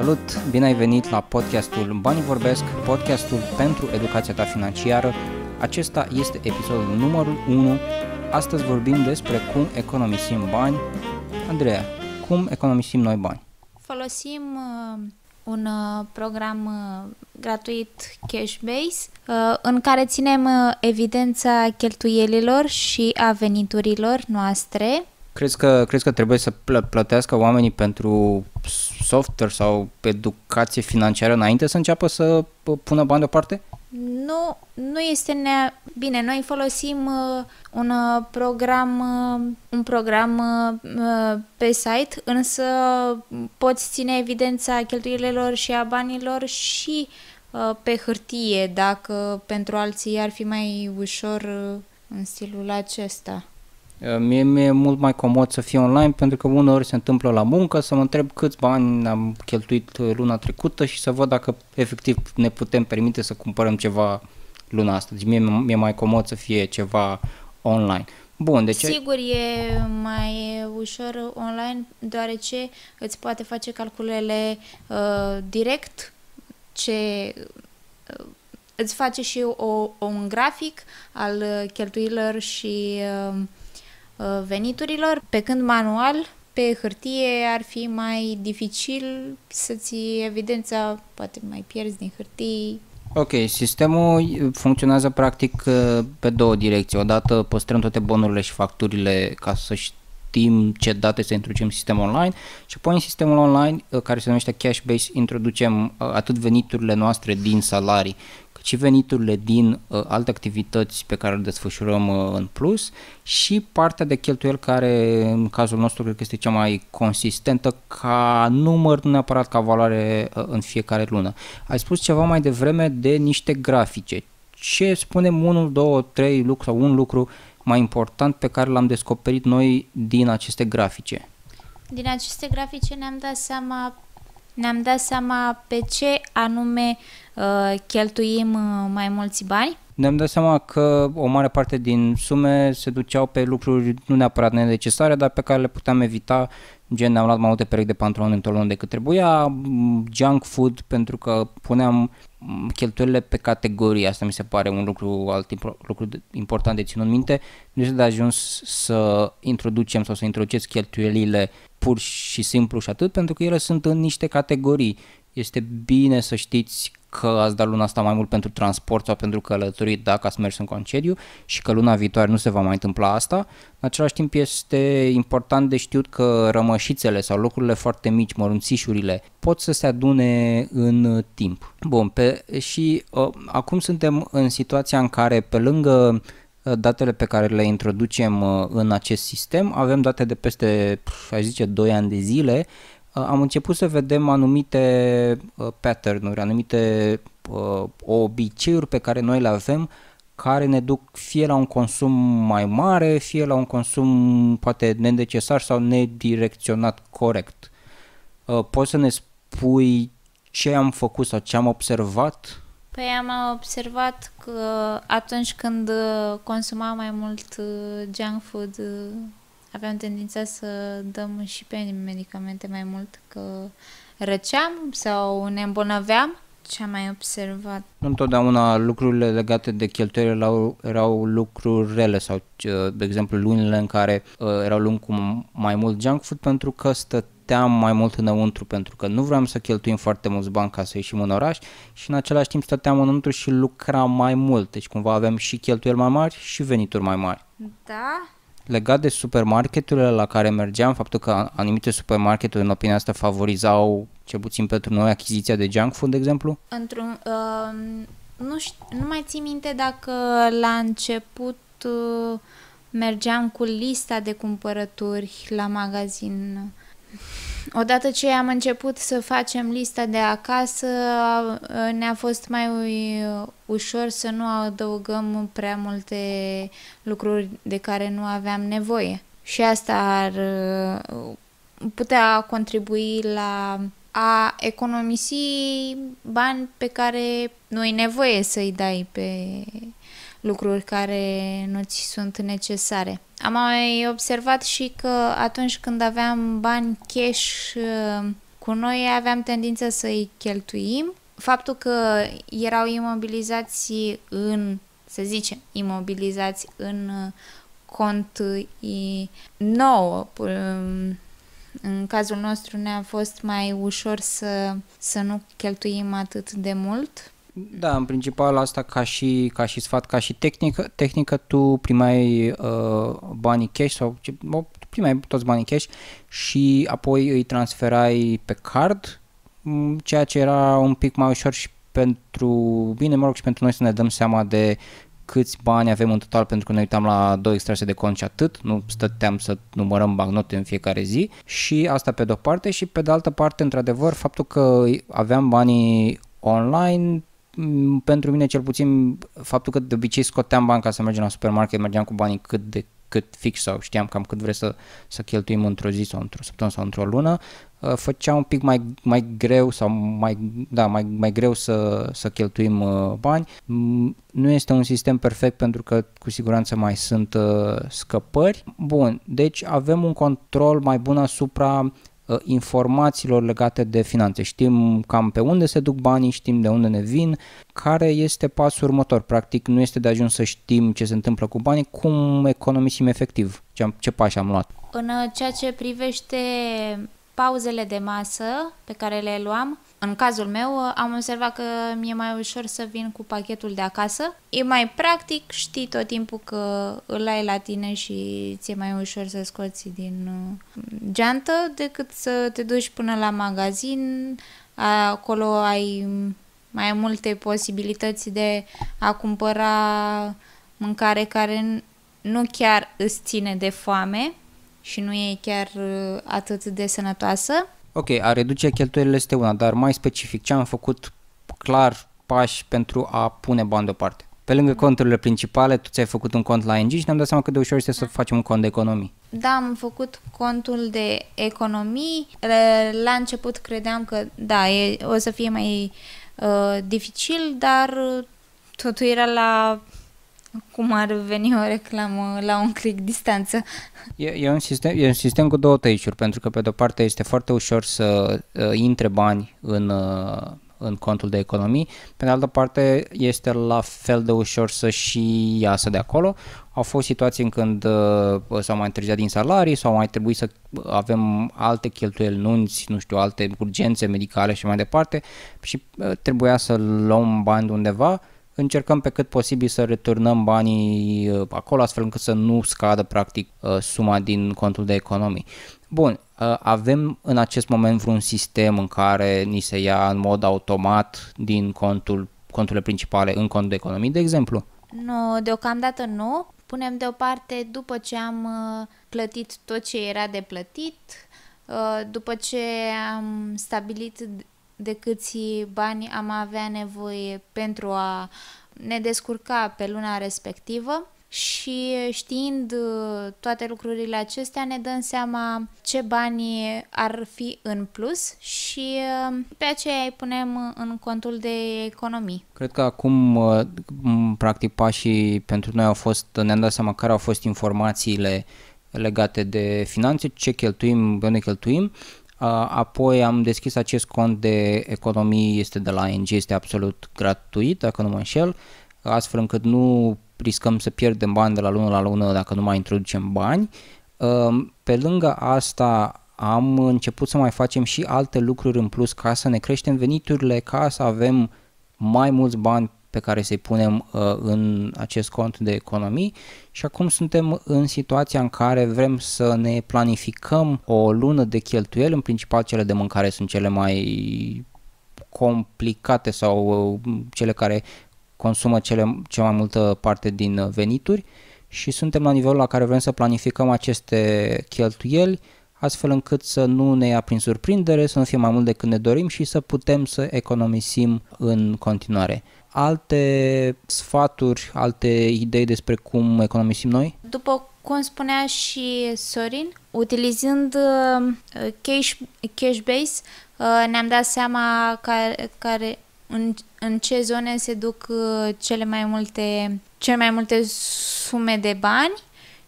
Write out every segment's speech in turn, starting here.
Salut! Bine ai venit la podcastul Banii Vorbesc, podcastul pentru educația ta financiară. Acesta este episodul numărul 1. Astăzi vorbim despre cum economisim bani. Andreea, cum economisim noi bani? Folosim uh, un uh, program uh, gratuit Cashbase în care ținem evidența cheltuielilor și a veniturilor noastre Crezi că, crezi că trebuie să plă- plătească oamenii pentru software sau educație financiară înainte să înceapă să pună bani deoparte? Nu, nu este ne... Bine, noi folosim uh, un uh, program, uh, un program uh, uh, pe site, însă poți ține evidența cheltuielilor și a banilor și uh, pe hârtie, dacă pentru alții ar fi mai ușor uh, în stilul acesta. Mie mi-e mult mai comod să fie online pentru că uneori se întâmplă la muncă să mă întreb câți bani am cheltuit uh, luna trecută și să văd dacă efectiv ne putem permite să cumpărăm ceva luna asta. Deci mie mi-e mai comod să fie ceva online. Bun, deci... Sigur, e mai ușor online deoarece îți poate face calculele uh, direct ce uh, îți face și o, un grafic al uh, cheltuielor și uh, Uh, veniturilor, pe când manual, pe hârtie, ar fi mai dificil să-ți evidența, poate mai pierzi din hârtii. Ok, sistemul funcționează practic uh, pe două direcții. Odată păstrăm toate bonurile și facturile ca să știm ce date să introducem în sistemul online și apoi în sistemul online uh, care se numește cash base introducem atât veniturile noastre din salarii cât și veniturile din uh, alte activități pe care le desfășurăm uh, în plus și partea de cheltuieli care în cazul nostru cred că este cea mai consistentă ca număr, nu neapărat ca valoare uh, în fiecare lună. Ai spus ceva mai devreme de niște grafice. Ce spunem 1, 2, 3 lucru sau un lucru mai important pe care l-am descoperit noi din aceste grafice? Din aceste grafice ne-am dat seama ne-am dat seama pe ce anume uh, Uh, cheltuim uh, mai mulți bani. Ne-am dat seama că o mare parte din sume se duceau pe lucruri nu neapărat necesare, dar pe care le puteam evita, gen am luat mai multe perechi de pantaloni într-o lună decât trebuia, junk food pentru că puneam cheltuielile pe categorie, asta mi se pare un lucru, alt lucru important de ținut minte, nu este de ajuns să introducem sau să introduceți cheltuielile pur și simplu și atât, pentru că ele sunt în niște categorii. Este bine să știți că ați dat luna asta mai mult pentru transport sau pentru călătorii dacă ați mers în concediu și că luna viitoare nu se va mai întâmpla asta. În același timp este important de știut că rămășițele sau locurile foarte mici, mărunțișurile, pot să se adune în timp. Bun, pe, și uh, acum suntem în situația în care pe lângă ă, datele pe care le introducem ă, în acest sistem, avem date de peste, aș zice, 2 ani de zile Uh, am început să vedem anumite uh, pattern-uri, anumite uh, obiceiuri pe care noi le avem care ne duc fie la un consum mai mare, fie la un consum poate nenecesar sau nedirecționat corect. Poți să ne spui ce am făcut sau ce am observat? Păi am observat că atunci când consumam mai mult junk food aveam tendința să dăm și pe medicamente mai mult, că răceam sau ne îmbolnăveam. Ce am mai observat? Întotdeauna lucrurile legate de cheltuieli erau, erau lucruri rele sau, de exemplu, lunile în care uh, erau luni cu mai mult junk food pentru că stăteam mai mult înăuntru pentru că nu vreau să cheltuim foarte mulți bani ca să ieșim în oraș și în același timp stăteam înăuntru și lucram mai mult. Deci cumva aveam și cheltuieli mai mari și venituri mai mari. Da, legat de supermarketurile la care mergeam, faptul că anumite supermarketuri, în opinia asta, favorizau, cel puțin pentru noi, achiziția de junk food, de exemplu? Într-un... Uh, nu, știu, nu mai țin minte dacă la început uh, mergeam cu lista de cumpărături la magazin. Odată ce am început să facem lista de acasă, ne-a fost mai ușor să nu adăugăm prea multe lucruri de care nu aveam nevoie. Și asta ar putea contribui la a economisi bani pe care nu ai nevoie să-i dai pe lucruri care nu ți sunt necesare. Am mai observat și că atunci când aveam bani cash uh, cu noi, aveam tendința să-i cheltuim. Faptul că erau imobilizați în, să zicem, imobilizați în uh, cont nouă, um, în cazul nostru ne-a fost mai ușor să, să nu cheltuim atât de mult da, în principal asta ca și, ca și sfat, ca și tehnică, tehnică tu primeai uh, banii cash sau primeai toți banii cash și apoi îi transferai pe card, mm, ceea ce era un pic mai ușor și pentru bine, mă rog, și pentru noi să ne dăm seama de câți bani avem în total pentru că ne uitam la două extrase de cont și atât, nu stăteam să numărăm bagnote în fiecare zi și asta pe de-o parte și pe de altă parte, într-adevăr, faptul că aveam banii online Mm, pentru mine cel puțin faptul că de obicei scoteam bani ca să mergem la supermarket, mergeam cu banii cât de cât fix sau știam cam cât vreți să, să cheltuim într-o zi sau într-o săptămână sau într-o lună, uh, făcea un pic mai, mai greu sau mai, da, mai, mai greu să, să cheltuim uh, bani. Mm, nu este un sistem perfect pentru că cu siguranță mai sunt uh, scăpări. Bun, deci avem un control mai bun asupra Uh, informațiilor legate de finanțe. Știm cam pe unde se duc banii, știm de unde ne vin, care este pasul următor. Practic nu este de ajuns să știm ce se întâmplă cu banii, cum economisim efectiv, ce, ce pași am luat. În uh, ceea ce privește pauzele de masă pe care le luam, în cazul meu am observat că mi-e mai ușor să vin cu pachetul de acasă. E mai practic, știi tot timpul că îl ai la tine și ți-e mai ușor să scoți din uh, geantă decât să te duci până la magazin. Acolo ai mai multe posibilități de a cumpăra mâncare care nu chiar îți ține de foame și nu e chiar uh, atât de sănătoasă. Ok, a reduce cheltuielile este una, dar mai specific, ce am făcut clar pași pentru a pune bani deoparte? Pe lângă conturile principale, tu ți-ai făcut un cont la ING și ne-am dat seama cât de ușor este să facem un cont de economii. Da, am făcut contul de economii. La început credeam că, da, e, o să fie mai uh, dificil, dar uh, totul era la cum ar veni o reclamă la un click distanță? E, e, un sistem, e un sistem cu două tăișuri, pentru că pe de-o parte este foarte ușor să uh, intre bani în, uh, în contul de economii, pe de altă parte este la fel de ușor să și iasă de acolo. Au fost situații în când uh, s-au mai întârziat din salarii sau mai trebuit să avem alte cheltuieli nunți, nu știu, alte urgențe medicale și mai departe și uh, trebuia să luăm bani undeva încercăm pe cât posibil să returnăm banii uh, acolo astfel încât să nu scadă practic uh, suma din contul de economii. Bun, uh, avem în acest moment vreun sistem în care ni se ia în mod automat din contul, conturile principale în contul de economii, de exemplu? Nu, deocamdată nu. Punem deoparte după ce am plătit tot ce era de plătit, după ce am stabilit de câți bani am avea nevoie pentru a ne descurca pe luna respectivă și știind uh, toate lucrurile acestea ne dăm seama ce bani ar fi în plus și uh, pe aceea îi punem în contul de economii. Cred că acum uh, practic pașii pentru noi au fost, ne-am dat seama care au fost informațiile legate de finanțe, ce cheltuim, unde cheltuim Uh, apoi am deschis acest cont de economii, este de la ING, este absolut gratuit, dacă nu mă înșel, astfel încât nu riscăm să pierdem bani de la lună la lună dacă nu mai introducem bani. Uh, pe lângă asta am început să mai facem și alte lucruri în plus ca să ne creștem veniturile, ca să avem mai mulți bani pe care să-i punem uh, în acest cont de economii și acum suntem în situația în care vrem să ne planificăm o lună de cheltuieli, în principal cele de mâncare sunt cele mai complicate sau uh, cele care consumă cele, cea mai multă parte din uh, venituri și suntem la nivelul la care vrem să planificăm aceste cheltuieli astfel încât să nu ne ia prin surprindere, să nu fie mai mult decât ne dorim și să putem să economisim în continuare alte sfaturi, alte idei despre cum economisim noi? După cum spunea și Sorin, utilizând uh, cash, cash base, uh, ne-am dat seama care, care în, în ce zone se duc uh, cele mai multe, cele mai multe sume de bani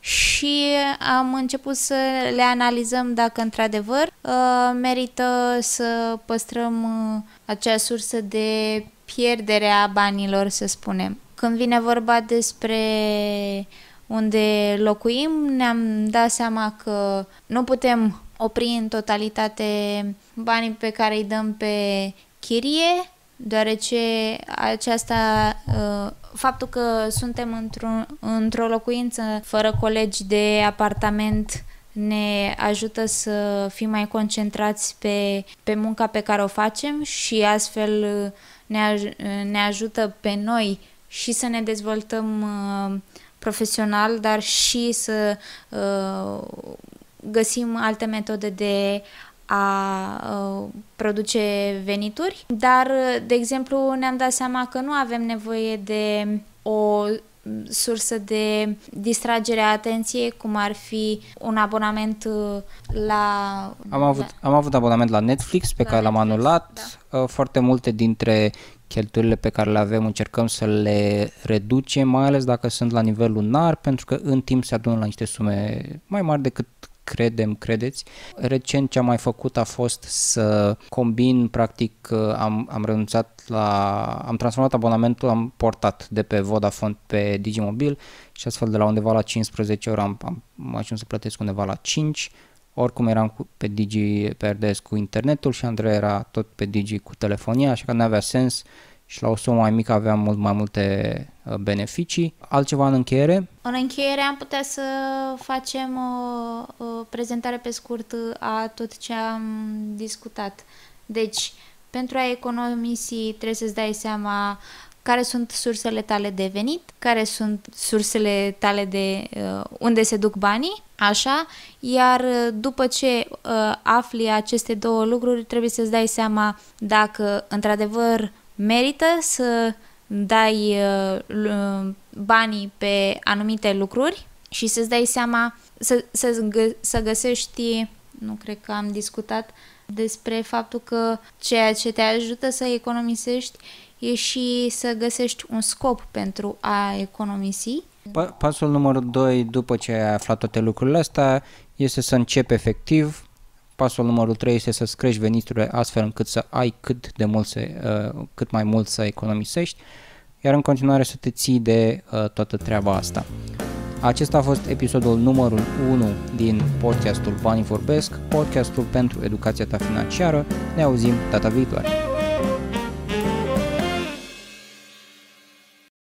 și am început să le analizăm dacă într-adevăr ă, merită să păstrăm ă, acea sursă de pierdere a banilor, să spunem. Când vine vorba despre unde locuim, ne-am dat seama că nu putem opri în totalitate banii pe care îi dăm pe chirie, deoarece aceasta, uh, faptul că suntem într-o, într-o locuință fără colegi de apartament ne ajută să fim mai concentrați pe, pe munca pe care o facem și astfel uh, ne, aj- uh, ne ajută pe noi și să ne dezvoltăm uh, profesional, dar și să uh, găsim alte metode de a uh, produce venituri, dar, uh, de exemplu, ne-am dat seama că nu avem nevoie de o sursă de distragere a atenției, cum ar fi un abonament uh, la... Am avut, da. am avut abonament la Netflix pe la care l-am anulat. Da. Foarte multe dintre cheltuielile pe care le avem încercăm să le reducem, mai ales dacă sunt la nivel lunar, pentru că în timp se adună la niște sume mai mari decât credem, credeți. Recent ce am mai făcut a fost să combin, practic uh, am, am renunțat la, am transformat abonamentul, am portat de pe Vodafone pe Digimobil și astfel de la undeva la 15 ori am, am ajuns să plătesc undeva la 5 oricum eram cu, pe Digi pe RDS cu internetul și Andrei era tot pe Digi cu telefonia, așa că nu avea sens și la o sumă mai mică aveam mult mai multe uh, beneficii. Altceva în încheiere? În încheiere am putea să facem o, uh, o uh, prezentare pe scurt a tot ce am discutat. Deci, pentru a economisi trebuie să-ți dai seama care sunt sursele tale de venit, care sunt sursele tale de uh, unde se duc banii, așa, iar după ce uh, afli aceste două lucruri, trebuie să-ți dai seama dacă într-adevăr merită să dai uh, uh, banii pe anumite lucruri și să-ți dai seama, să, să, să găsești, nu cred că am discutat despre faptul că ceea ce te ajută să economisești e și să găsești un scop pentru a economisi. Pasul numărul 2, după ce ai aflat toate lucrurile astea, este să începi efectiv Pasul numărul 3 este să-ți crești veniturile astfel încât să ai cât, de mult să, uh, cât mai mult să economisești, iar în continuare să te ții de uh, toată treaba asta. Acesta a fost episodul numărul 1 din podcastul Banii Vorbesc, podcastul pentru educația ta financiară. Ne auzim data viitoare!